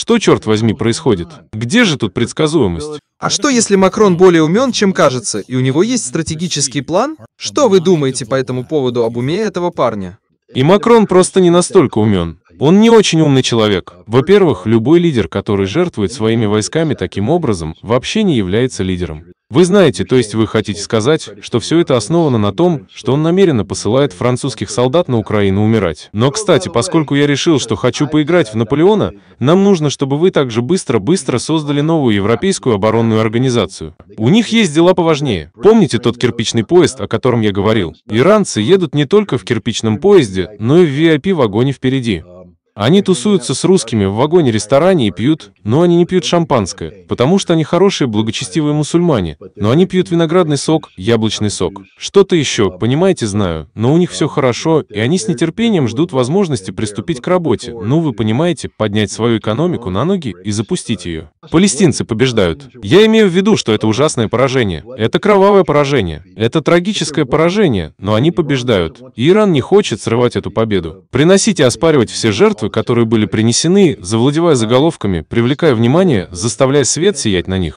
Что, черт возьми, происходит? Где же тут предсказуемость? А что, если Макрон более умен, чем кажется, и у него есть стратегический план? Что вы думаете по этому поводу об уме этого парня? И Макрон просто не настолько умен. Он не очень умный человек. Во-первых, любой лидер, который жертвует своими войсками таким образом, вообще не является лидером. Вы знаете, то есть вы хотите сказать, что все это основано на том, что он намеренно посылает французских солдат на Украину умирать. Но, кстати, поскольку я решил, что хочу поиграть в Наполеона, нам нужно, чтобы вы также быстро-быстро создали новую европейскую оборонную организацию. У них есть дела поважнее. Помните тот кирпичный поезд, о котором я говорил? Иранцы едут не только в кирпичном поезде, но и в VIP-вагоне впереди. Они тусуются с русскими в вагоне-ресторане и пьют, но они не пьют шампанское, потому что они хорошие благочестивые мусульмане, но они пьют виноградный сок, яблочный сок. Что-то еще, понимаете, знаю, но у них все хорошо, и они с нетерпением ждут возможности приступить к работе, ну вы понимаете, поднять свою экономику на ноги и запустить ее. Палестинцы побеждают. Я имею в виду, что это ужасное поражение. Это кровавое поражение. Это трагическое поражение, но они побеждают. Иран не хочет срывать эту победу. Приносить и оспаривать все жертвы жертвы, которые были принесены, завладевая заголовками, привлекая внимание, заставляя свет сиять на них.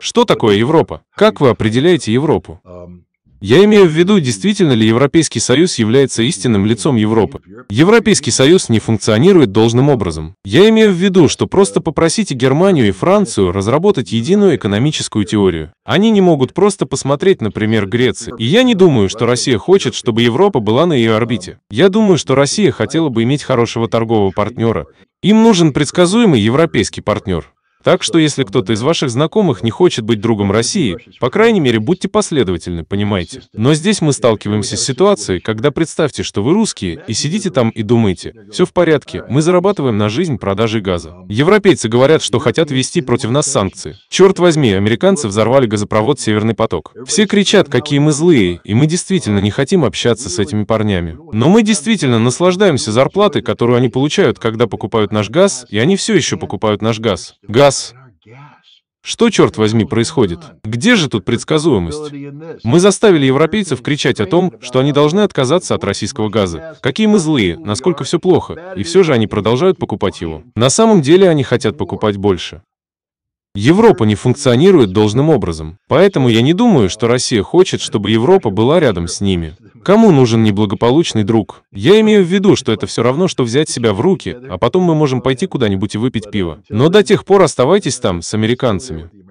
Что такое Европа? Как вы определяете Европу? Эм, я имею в виду, действительно ли Европейский Союз является истинным лицом Европы. Европейский Союз не функционирует должным образом. Я имею в виду, что просто попросите Германию и Францию разработать единую экономическую теорию. Они не могут просто посмотреть, например, Греции. И я не думаю, что Россия хочет, чтобы Европа была на ее орбите. Я думаю, что Россия хотела бы иметь хорошего торгового партнера. Им нужен предсказуемый европейский партнер. Так что если кто-то из ваших знакомых не хочет быть другом России, по крайней мере, будьте последовательны, понимаете? Но здесь мы сталкиваемся с ситуацией, когда представьте, что вы русские, и сидите там и думаете, все в порядке, мы зарабатываем на жизнь продажей газа. Европейцы говорят, что хотят ввести против нас санкции. Черт возьми, американцы взорвали газопровод «Северный поток». Все кричат, какие мы злые, и мы действительно не хотим общаться с этими парнями. Но мы действительно наслаждаемся зарплатой, которую они получают, когда покупают наш газ, и они все еще покупают наш газ. Газ газ. Что, черт возьми, происходит? Где же тут предсказуемость? Мы заставили европейцев кричать о том, что они должны отказаться от российского газа. Какие мы злые, насколько все плохо, и все же они продолжают покупать его. На самом деле они хотят покупать больше. Европа не функционирует должным образом. Поэтому я не думаю, что Россия хочет, чтобы Европа была рядом с ними. Кому нужен неблагополучный друг? Я имею в виду, что это все равно, что взять себя в руки, а потом мы можем пойти куда-нибудь и выпить пиво. Но до тех пор оставайтесь там с американцами.